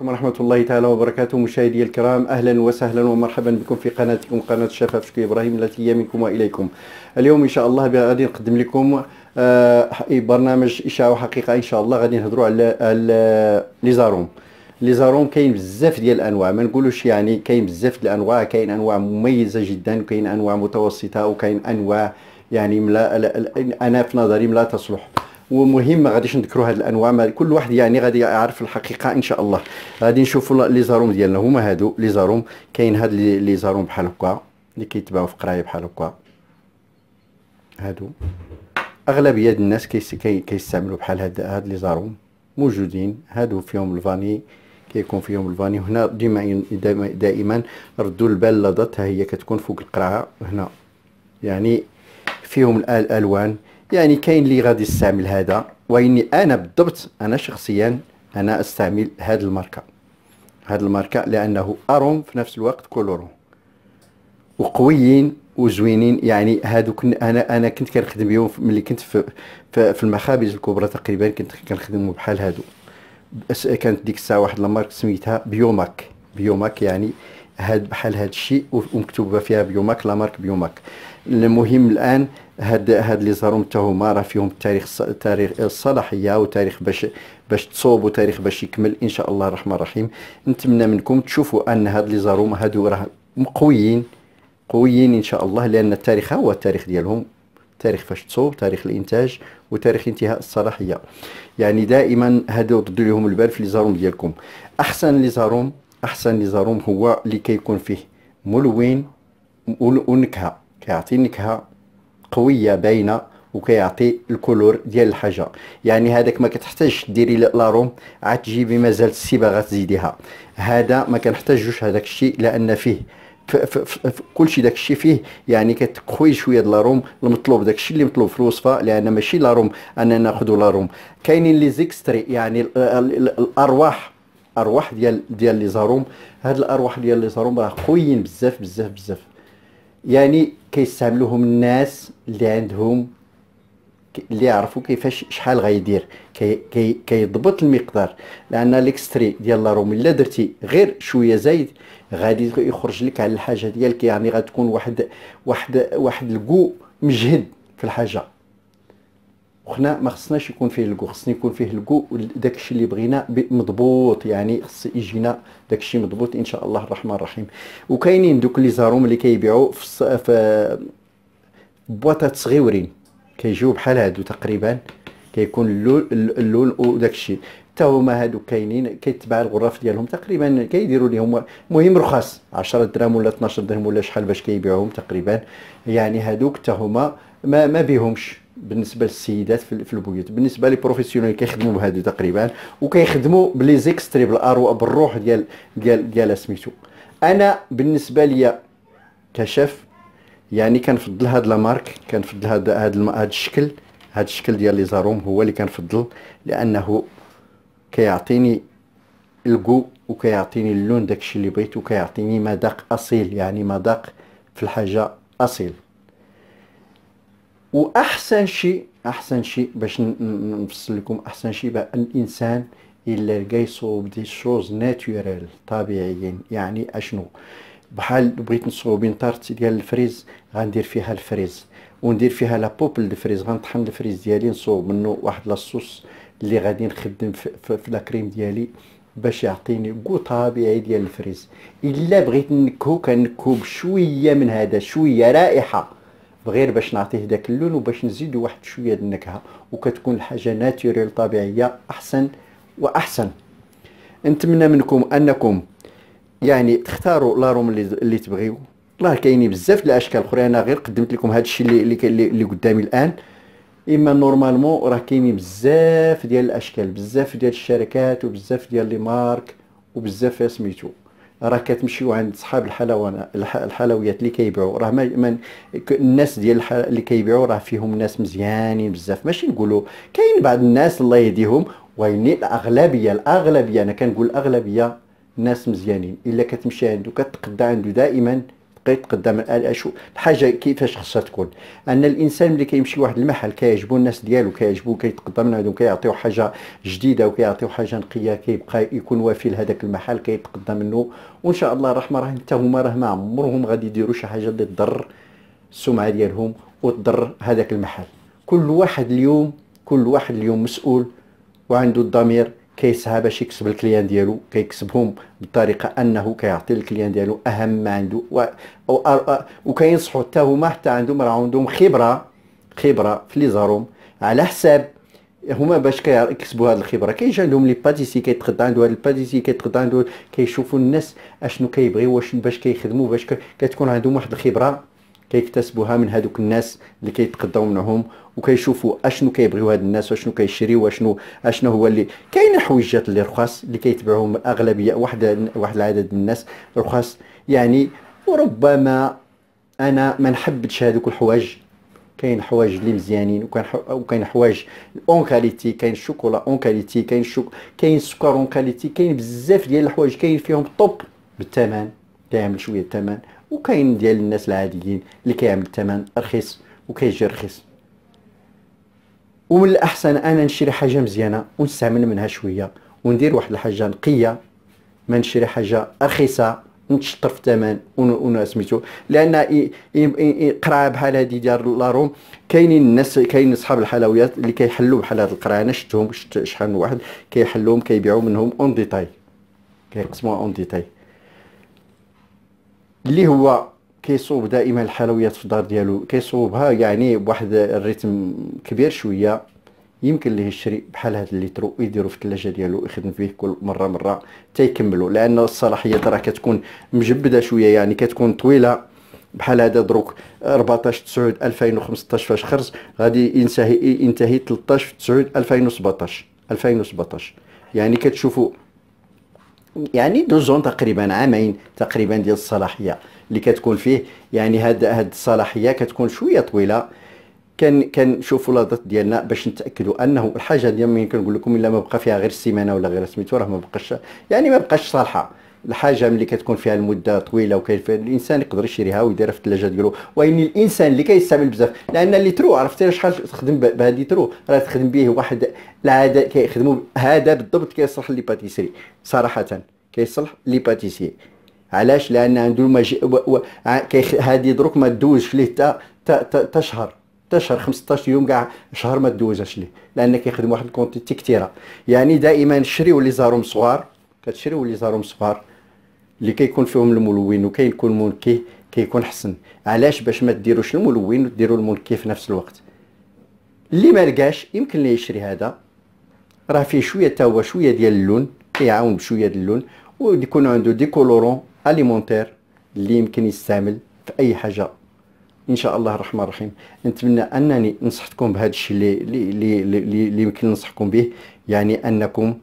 عليكم ورحمة الله تعالى وبركاته مشاهدي الكرام أهلا وسهلا ومرحبا بكم في قناتكم قناة الشفاف شكري إبراهيم التي هي منكم وإليكم اليوم إن شاء الله غادي نقدم لكم آه، برنامج إشاعة وحقيقة إن شاء الله غادي نهضروا على ليزاروم ليزاروم كاين بزاف ديال الانواع ما نقولوش يعني كاين بزاف الانواع كاين انواع مميزه جدا وكاين انواع متوسطه وكاين انواع يعني ملا انا في نظري لا تصلح ومهم ما غاديش نذكروا هاد الانواع ما كل واحد يعني غادي يعرف الحقيقه ان شاء الله غادي نشوفوا لي زاروم ديالنا هما هادو لي زاروم كاين هاد لي زاروم بحال هكا اللي كيتباعوا في قرايه بحال هكا هادو اغلبيه الناس كيستعملوا بحال هاد هاد لي زاروم موجودين هادو فيهم الفاني كيكون فيهم الفاني هنا ديما دائما ردوا البال لضتها هي كتكون فوق القرعه هنا يعني فيهم الالوان يعني كاين اللي غادي يستعمل هذا واني انا بالضبط انا شخصيا انا استعمل هذه الماركه هذه الماركه لانه اروم في نفس الوقت كولورون وقويين وزوينين يعني كن انا انا كنت كنخدم بهم ملي كنت في في المخابز الكبرى تقريبا كنت كنخدمو بحال هادو كانت ديك الساعه واحد لامارك سميتها بيوماك بيوماك يعني هاد بحال هاد الشيء ومكتوبه فيها بيومك لا مارك بيومك المهم الان هاد هاد اللي زارهم حتى هما راه فيهم التاريخ تاريخ الصلاحيه وتاريخ باش باش تصوب وتاريخ باش يكمل ان شاء الله الرحمن الرحيم نتمنى منكم تشوفوا ان هاد اللي زارهم هادو راه مقويين قويين ان شاء الله لان التاريخ هو التاريخ ديالهم تاريخ فاش تصوب تاريخ الانتاج وتاريخ انتهاء الصلاحيه يعني دائما هادو ردوا لهم البال في لي زاروم ديالكم احسن لي زاروم احسن نظام هو اللي كيكون فيه ملون ونكهه كيعطي نكهه قويه باينه وكيعطي الكولور ديال الحاجه يعني هذاك ما كتحتاجش ديري لاروم عاد تجيبي مازال السباغه تزيديها هذا ما كنحتاجوش هذاك الشيء لان فيه كلشي داكشي فيه يعني كتقوي شويه لاروم المطلوب داكشي اللي مطلوب في الوصفه لان ماشي لاروم اننا ناخذ لاروم كاينين لي زيكستري يعني الارواح الارواح ديال ديال لي زاروم هاد الارواح ديال لي زاروم راه قويين بزاف بزاف بزاف يعني كيستعملوهم الناس اللي عندهم اللي يعرفوا كيفاش شحال غيدير كي كيضبط كي المقدار لان ليكستري ديال لاروم الا درتي غير شويه زايد غادي يخرج لك على الحاجه ديالك يعني غتكون واحد واحد واحد الكو مجهد في الحاجه وحنا ما خصناش يكون فيه الكو خصني يكون فيه الكو داك الشيء اللي بغينا مضبوط يعني خص يجينا داك الشيء مضبوط ان شاء الله الرحمن الرحيم وكاينين دوك لي زاروم اللي كيبيعوا في, في بواطات صغيورين كيجيو بحال هادو تقريبا كيكون اللون اللون وداك الشيء حتى هما هادو كاينين كيتباع الغرف ديالهم تقريبا كيديروا ليهم المهم رخاص 10 درهم ولا 12 درهم ولا شحال باش كيبيعوهم تقريبا يعني هادوك حتى هما ما, ما بيهمش بالنسبه للسيدات في البيوت بالنسبه لي بروفيسيونيل كيخدموا بهادو تقريبا وكيخدموا بلي زيكستري بالارواح بالروح ديال ديال ديال سميتو انا بالنسبه ليا كشاف يعني كنفضل هاد لا مارك كنفضل هاد هاد, هاد الشكل هاد الشكل ديال لي زاروم هو اللي كنفضل لانه كيعطيني الكو وكيعطيني اللون داكشي اللي بغيت وكيعطيني مذاق اصيل يعني مذاق في الحاجه اصيل واحسن شيء احسن شيء باش نفصل لكم احسن شيء بقى الانسان الا لقى يصوب دي شوز ناتورال طبيعيين يعني اشنو بحال بغيت نصوب طارت ديال الفريز غندير فيها الفريز وندير فيها لا بوبل فريز غنطحن الفريز ديالي نصوب منه واحد لاصوص اللي غادي نخدم في, لا كريم ديالي باش يعطيني كو طبيعي ديال الفريز الا بغيت نكهو كنكهو بشويه من هذا شويه رائحه غير باش نعطيه داك اللون وباش نزيدو واحد شويه النكهه وكتكون الحاجه ناتوريل طبيعيه احسن واحسن نتمنى منكم انكم يعني تختاروا لاروم اللي, اللي تبغيو راه كاينين بزاف الاشكال اخرى انا غير قدمت لكم هذا الشيء اللي اللي, اللي قدامي الان اما نورمالمون راه كاينين بزاف ديال الاشكال بزاف ديال الشركات وبزاف ديال لي مارك وبزاف سميتو راه كتمشيو عند صحاب الحلوانه الحلويات اللي كيبيعوا راه الناس ديال اللي كيبيعوا راه فيهم ناس مزيانين بزاف ماشي نقولوا كاين بعض الناس الله يهديهم ويني الاغلبيه الاغلبيه انا كنقول الاغلبيه ناس مزيانين الا كتمشي عنده كتقدا عنده دائما التحقيق قدام شو الحاجه كيفاش خصها تكون ان الانسان ملي كيمشي واحد المحل كيعجبو الناس ديالو كيعجبو كيتقدم لهم كيعطيو حاجه جديده وكيعطيو حاجه نقيه كيبقى يكون وافي لهذاك المحل كيتقدم منه وان شاء الله الرحمه راه حتى هما راه ما عمرهم غادي يديروا شي حاجه اللي تضر السمعه ديالهم وتضر هذاك المحل كل واحد اليوم كل واحد اليوم مسؤول وعنده الضمير كيسها باش يكسب الكليان ديالو كيكسبهم بطريقه انه كيعطي الكليان ديالو اهم ما عنده و وكينصحوا حتى هما حتى عندهم راه عندهم خبره خبره في لي زاروم على حساب هما باش كيكسبوا هذه الخبره كيجي عندهم لي باتيسي كيتغدى عنده هذا الباتيسي كيتغدى عنده كيشوفوا الناس اشنو كيبغيو واش باش كيخدموا باش كتكون عندهم واحد الخبره كيكتسبوها من هذوك الناس اللي كيتقداو منهم وكيشوفوا اشنو كيبغيو هاد الناس واشنو كيشريو واشنو اشنو هو اللي كاين حويجات اللي رخاص اللي كيتبعوهم الاغلبيه واحد واحد العدد من الناس رخاص يعني وربما انا ما نحبش هذوك الحوايج كاين حوايج اللي مزيانين وكاين وكاين حوايج اون كاليتي كاين الشوكولا اون كاليتي كاين الشوك كاين السكر اون كاليتي كاين بزاف ديال الحوايج كاين فيهم طوب بالثمن كامل شويه الثمن وكاين ديال الناس العاديين اللي كيعمل الثمن رخيص وكيجي رخيص ومن الاحسن انا نشري حاجه مزيانه ونستعمل منها شويه وندير واحد الحاجه نقيه ما نشري حاجه رخيصه نتشطر في الثمن ونسميتو لان قرايه بحال هادي ديال لاروم كاينين الناس كاينين اصحاب الحلويات اللي كيحلوا بحال هاد القرايه انا شفتهم شحال من واحد كيحلوهم كيبيعوا منهم اون ديتاي كيقسموها اون ديتاي اللي هو كيصوب دائما الحلويات في الدار ديالو كيصوبها يعني بواحد الريتم كبير شويه يمكن ليه يشري بحال هذا الليترو يديرو في الثلاجه ديالو يخدم فيه كل مره مره حتى يكملو لان الصلاحيه راه كتكون مجبده شويه يعني كتكون طويله بحال هذا دروك 14 9 2015 فاش خرج غادي ينتهي ينتهي 13 9 2017 2017 يعني كتشوفوا يعني دوزون تقريبا عامين تقريبا ديال الصلاحيه اللي كتكون فيه يعني هاد هاد الصلاحيه كتكون شويه طويله كان كنشوفوا لاضات ديالنا باش نتاكدوا انه الحاجه ديال ملي كنقول لكم الا ما بقى فيها غير السيمانه ولا غير سميتو راه ما بقاش يعني ما بقاش صالحه الحاجه ملي كتكون فيها المده طويله وكاين الانسان يقدر يشريها ويديرها في الثلاجه ديالو وان الانسان اللي كيستعمل بزاف لان اللي ترو عرفتي شحال تخدم بهذه ترو راه تخدم به واحد العاده كيخدموا هذا بالضبط كيصلح لي باتيسري صراحه كيصلح لي باتيسيي علاش لان عنده المج... و... و... كيخ... هذه دروك ما دوزش ليه حتى حتى شهر حتى شهر 15 يوم كاع شهر ما دوزهاش ليه لان كيخدم واحد الكونتيتي كثيره يعني دائما شريو لي زاروم صغار كتشريو لي زاروم صغار اللي كيكون فيهم الملون يكون منكي كيكون حسن علاش باش ما ديروش الملون وديروا المنكي في نفس الوقت اللي ما لقاش يمكن ليه يشري هذا راه فيه شويه تا هو شويه ديال اللون كيعاون بشويه ديال اللون ويكون عنده دي كولورون اليمونتير اللي يمكن يستعمل في اي حاجه ان شاء الله الرحمن الرحيم نتمنى انني نصحتكم بهذا الشيء اللي اللي اللي يمكن ننصحكم به يعني انكم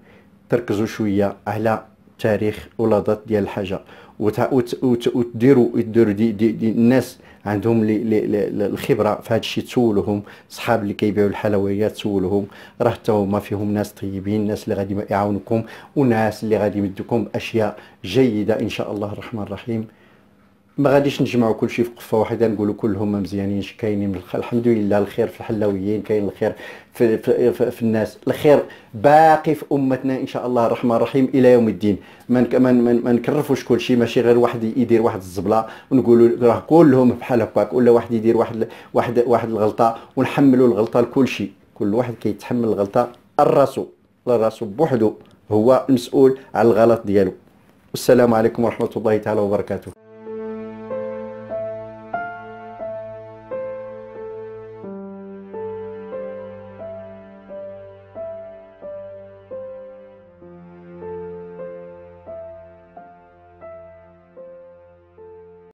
تركزوا شويه على تاريخ ولادات ديال الحاجه وتديروا يديروا دي, دي, دي الناس عندهم لي لي لي الخبره في هذا الشيء تسولهم صحاب اللي كيبيعوا الحلويات تسولهم راه حتى هما فيهم ناس طيبين ناس اللي غادي يعاونكم وناس اللي غادي يمدكم اشياء جيده ان شاء الله الرحمن الرحيم ما غاديش نجمعوا كلشي في قفه واحده نقولوا كلهم مزيانين كاينين الحمد لله الخير في الحلاويين كاين الخير في, في, في, في الناس الخير باقي في امتنا ان شاء الله الرحمن الرحيم الى يوم الدين ما ما نكرفوش كلشي ماشي غير واحد يدير واحد الزبله ونقولوا راه كلهم بحال هكاك ولا واحد يدير واحد واحد واحد الغلطه ونحملوا الغلطه لكلشي كل واحد كيتحمل الغلطه الراسو الراسو بوحدو هو المسؤول على الغلط ديالو والسلام عليكم ورحمه الله تعالى وبركاته